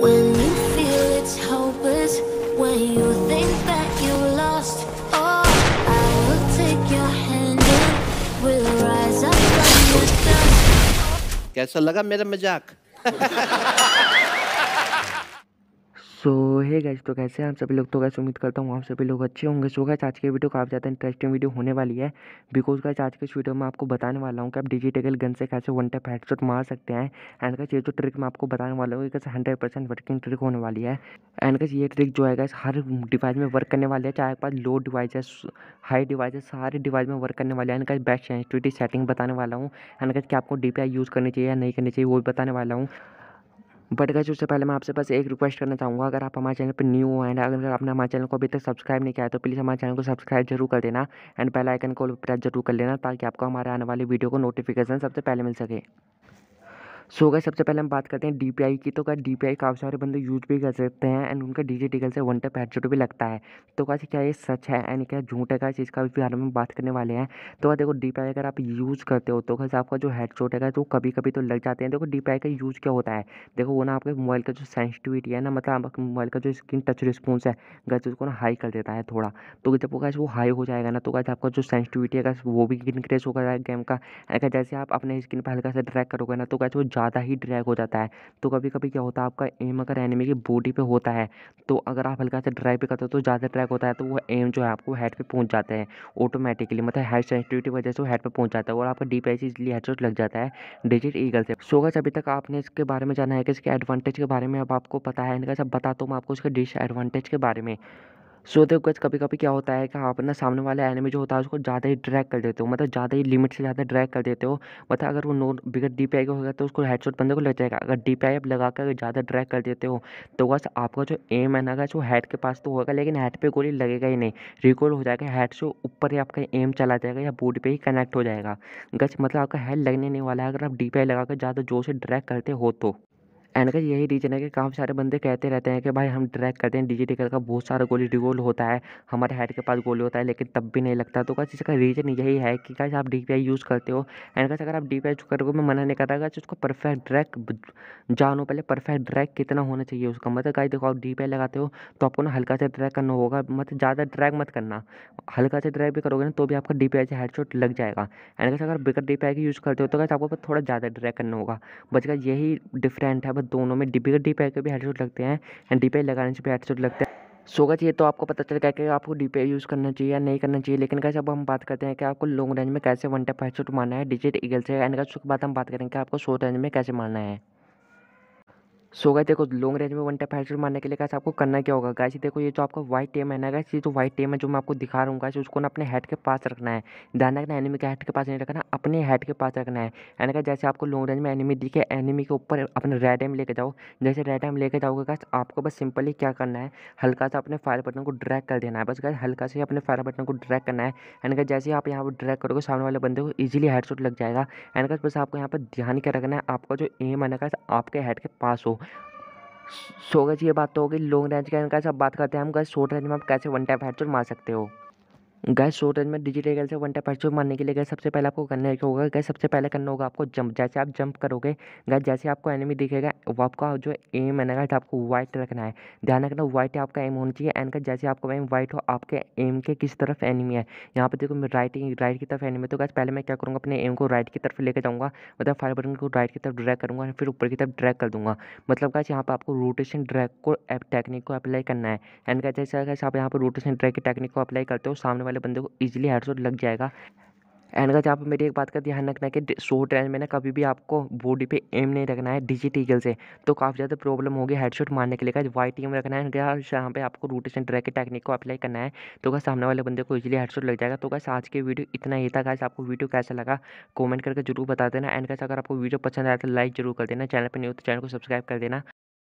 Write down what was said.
When you feel it's hopeless, when you think that you lost, oh, I will take your hand and we'll rise up from the dust. कैसा लगा मेरा मजाक सो है gas तो कैसे हैं आप सभी लोग तो कैसे उम्मीद करता हूँ आप सभी लोग अच्छे होंगे सो गैस आज के वीडियो काफ़ी ज़्यादा इंटरेस्टिंग वीडियो होने वाली है बिकॉज गैस आज के इस वीडियो में आपको बताने वाला हूँ कि आप डिजिटल गन से कैसे वन टाइप हेडशॉट मार सकते हैं एंड कैसे ये जो ट्रिक मैं आपको बताने वाला हूँ कैसे हंड्रेड परसेंट वर्किंग ट्रिक होने वाली है एंड कैसे ये ट्रिक जो है गैस हर डिवाइस में वर्क करने वाली है चाहे पास लो डिवाइस हाई डिवाइस सारे डिवाइस में वर्क करने वाले हैं and guys best sensitivity setting बताने वाला हूँ एंड कैसे कि आपको डी यूज़ करनी चाहिए या नहीं करनी चाहिए वो भी बताने वाला हूँ बट गए उससे पहले मैं आपसे बस एक रिक्वेस्ट करना चाहूँगा अगर आप हमारे चैनल पर न्यू हो एंड अगर आपने हमारे चैनल को अभी तक सब्सक्राइब नहीं किया है तो प्लीज़ हमारे चैनल को सब्सक्राइब जरूर कर देना एंड बेल आइकन को प्रेस जरूर कर लेना ताकि आपको हमारे आने वाली वीडियो को नोटिफिकेशन सबसे पहले मिल सके सो गए सबसे पहले हम बात करते हैं डी की तो क्या डी काफ़ी सारे बंदे यूज भी कर सकते हैं एंड उनका डी से वन टेप हेडसेट भी लगता है तो कैसे क्या ये सच है एंड क्या झूठ है कैसे इसका भी बारे में बात करने वाले हैं तो देखो डी अगर आप यूज़ करते हो तो कैसे आपका जो हेडसेट है तो कभी कभी तो लग जाते हैं देखो डी का यूज़ क्या होता है देखो वो ना आपके मोबाइल का जो सेंसिटिविटी है ना मतलब आपके मोबाइल का जो स्क्रीन टच रिस्पॉन्स है गैस उसको ना हाई कर देता है थोड़ा तो जब वो कैसे वो हाई हो जाएगा ना तो कैसे आपका जो सेंसिटिविटी है वो भी इंक्रीज होगा गेम का जैसे आप अपने स्क्रीन पर हल्का सा ड्रैक करोगे ना तो कैसे वो ज़्यादा ही ड्रैग हो जाता है तो कभी कभी क्या होता है आपका एम अगर एनिमी की बॉडी पे होता है तो अगर आप हल्का सा ड्राइव पे करते हो तो ज़्यादा ड्रैग होता है तो वो एम जो है आपको हेड पे पहुंच जाता है ऑटोमेटिकली मतलब हेड सेंसिटिविटी वजह से वो हेड पे पहुंच जाता है और आपका डीप ऐसी इसलिए हेडशॉट लग जाता है डिजिट ईगल से सो अभी तक आपने इसके बारे में जाना है कि इसके एडवांटेज के बारे में अब आपको पता है इनका सब बताता हूँ मैं आपको इसके डिसएडवांटेज के बारे में सोते गज कभी कभी क्या होता है कि आप अपना सामने वाला एनिमी जो होता है उसको ज़्यादा ही ड्रैग कर देते हो मतलब ज़्यादा ही लिमिट से ज़्यादा ड्रैग कर देते हो मतलब अगर वो no bigger D P I होगा तो उसको हेडशॉट बंदे को लग जाएगा अगर डी पी आई आप लगा कर ज़्यादा ड्रैग कर देते हो तो बस आपका जो एम है ना गैस वो हेड के पास तो होगा लेकिन हेड पर गोली लगेगा ही नहीं रिकॉल हो जाएगा हेड से ऊपर ही आपका एम चला जाएगा या बोर्ड पर ही कनेक्ट हो जाएगा गज मतलब आपका हेड लगने नहीं वाला है अगर आप डी पी आई लगा कर ज़्यादा जोर से ड्रैग करते हो तो एंड का यही रीज़न है कि काफ़ी सारे बंदे कहते रहते हैं कि भाई हम ट्रैक करते हैं डिजी टेकर का बहुत सारा गोली डिगोल होता है हमारे हेड के पास गोली होता है लेकिन तब भी नहीं लगता तो कस इसका रीज़न यही है कि कैसे आप डी यूज़ करते हो एंड कैसे अगर आप डी पी करोगे मैं मना नहीं कर रहा उसको उसका परफेक्ट ड्रैक जानो पहले परफेक्ट ड्रैक कितना होना चाहिए उसका मतलब कहीं देखो आप डी लगाते हो तो आपको ना हल्का सा ड्रैक करना होगा मतलब ज़्यादा ड्रैक मत करना हल्का सा ड्रैक भी करोगे ना तो भी आपका डी से हेडशॉट लग जाएगा एंड कैसे अगर बिगड़ डी यूज़ करते हो तो कैसे आपको थोड़ा ज़्यादा ड्रैक करना होगा बस यही डिफरेंट है दोनों में डिपी का डी पैर भी हेडसेट लगते हैं एंड डी पैर लगाने से भी हेडसेट लगते हैं सोगा चाहिए तो आपको पता चल गया कि आपको डी पे यूज़ करना चाहिए या नहीं करना चाहिए लेकिन कैसे अब हम बात करते हैं कि आपको लॉन्ग रेंज में कैसे वन टाइप हेडसेट मारना है डिजिट ईगल से एंड उसके बाद हम बात करेंगे कि आपको शॉर्ट रेंज में कैसे मारना है सो गए देखो लॉन्ग रेंज में वन टाइप हेडशॉट मारने के लिए कैसे आपको करना क्या होगा गाय देखो ये जो आपका व्हाइट टेम है ना गाय जो व्हाइट टेम है जो मैं आपको दिखा रहा हूँ उसको ना अपने हेड के पास रखना है ध्यान रखना एनिमी के हेड के पास नहीं रखना अपने हेड के पास रखना है यानी कि जैसे आपको लॉन्ग रेंज में एनिमी दिखे एनिमी के ऊपर अपने रेड एम लेके जाओ जैसे रेड एम लेके जाओगे गाइस आपको बस सिंपली क्या करना है हल्का सा अपने फायर बटन को ड्रैक कर देना है बस गाइस हल्का से अपने फायर बटन को ड्रैक करना है यानी कि जैसे आप यहाँ पर ड्रैक करोगे सामने वाले बंदे को ईजिली हेड लग जाएगा यानी कि बस आपको यहाँ पर ध्यान क्या रखना है आपका जो एम है ना आपके हेड के पास हो सो गए ये बात तो होगी लॉन्ग रेंज के इनका सब बात करते हैं हम कैसे शॉर्ट रेंज में आप कैसे वन टाइप हेडशॉट मार सकते हो गैस शॉर्ट रेंज में डिजिटल से वन टाइप हेडशॉट मारने के लिए गैस सबसे पहले आपको करना होगा गैस सबसे पहले करना होगा आपको जंप जैसे आप जंप करोगे गैस जैसे आपको एनिमी दिखेगा वो आपका जो एम है ना गैस आपको वाइट रखना है ध्यान रखना वाइट आपका एम होना चाहिए एंड का जैसे आपका एम वाइट हो आपके एम के किस तरफ एनिमी है यहाँ पर देखो राइट राइट की तरफ एनिमी तो गैस पहले मैं क्या करूँगा अपने एम को राइट की तरफ लेकर जाऊँगा मतलब फायर बटन को राइट की तरफ ड्रैक करूँगा फिर ऊपर की तरफ ड्रैक कर दूँगा मतलब गैस यहाँ पर आपको रोटेशन ड्रैक को टेक्निक को अप्लाई करना है एंड का जैसे आप यहाँ पर रोटेशन ड्रैक की टेक्निक को अप्लाई करते हो सामने वाले वाले बंदे को ईजिली हेडशॉट लग जाएगा एंड का जहाँ पर मेरी एक बात का ध्यान रखना है कि शॉर्ट रेंज में ना कभी भी आपको बॉडी पे एम नहीं रखना है डिजिट ईगल से तो काफ़ी ज़्यादा प्रॉब्लम होगी हेडशॉट मारने के लिए का वाइट एम रखना है यहाँ पे आपको रोटेशन ड्रैग के टेक्निक को अप्लाई करना है तो क्या सामने वाले बंदे को इजीली हेडशॉट लग जाएगा तो कैसे आज के वीडियो इतना ही था गैस आपको वीडियो कैसा लगा कॉमेंट करके जरूर बता देना एंड कैसे अगर आपको वीडियो पसंद आया तो लाइक जरूर कर देना चैनल पर नहीं हो तो चैनल को सब्सक्राइब कर देना